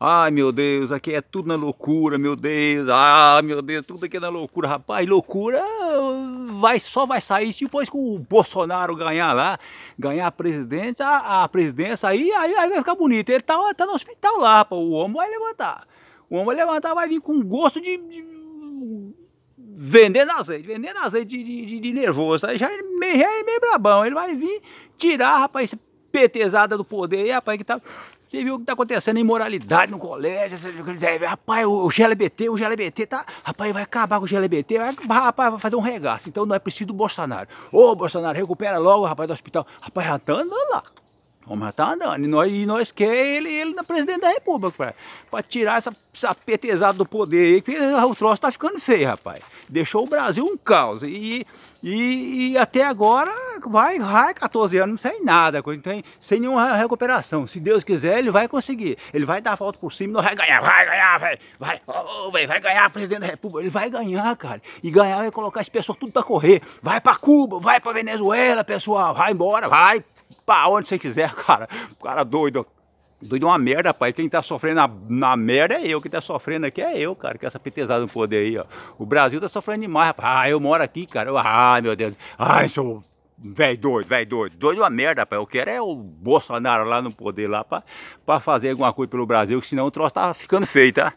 Ai meu Deus, aqui é tudo na loucura, meu Deus, ah meu Deus, tudo aqui é na loucura, rapaz, loucura vai, só vai sair depois que o Bolsonaro ganhar lá, ganhar a presidência, a, presidência, aí, aí, aí, vai ficar bonito, ele tá, tá no hospital lá, rapaz, o homem vai levantar, o homem vai levantar, vai vir com gosto de, de vendendo azeite, vendendo azeite de, de, de, nervoso, aí já é meio, é meio brabão, ele vai vir tirar, rapaz, esse petezada do poder aí, rapaz, que tá você viu o que tá acontecendo, imoralidade no colégio, você, rapaz, o, GLBT, o GLBT tá, rapaz, vai acabar com o GLBT, vai, rapaz, vai fazer um regaço, então não é preciso do Bolsonaro. Ô, Bolsonaro, recupera logo o rapaz do hospital. Rapaz, já tá andando lá. O homem já tá andando, e nós, e nós ele, ele na presidente da república, para tirar essa, essa petezada do poder aí, que o troço tá ficando feio, rapaz. Deixou o Brasil um caos, e, e, e até agora vai, vai 14 anos sem nada, sem nenhuma recuperação. Se Deus quiser, ele vai conseguir. Ele vai dar a volta por cima, nós vai ganhar, vai ganhar, velho. Vai, oh, véio, vai ganhar presidente da República. Ele vai ganhar, cara. E ganhar vai é colocar as pessoas tudo para correr. Vai para Cuba, vai para Venezuela, pessoal. Vai embora, vai para onde você quiser, cara. Cara é doido, Doido é uma merda, pai. Quem tá sofrendo na, na, merda é eu. Quem tá sofrendo aqui é eu, cara. Com essa pitezada no poder aí, ó. O Brasil tá sofrendo demais, rapaz. Ah, eu moro aqui, cara. Eu, meu Deus. Ai, sou Velho doido, velho doido. Doido é uma merda, rapaz. Eu quero é o Bolsonaro lá no poder lá pra, pra fazer alguma coisa pelo Brasil, que senão o troço tá ficando feio, tá?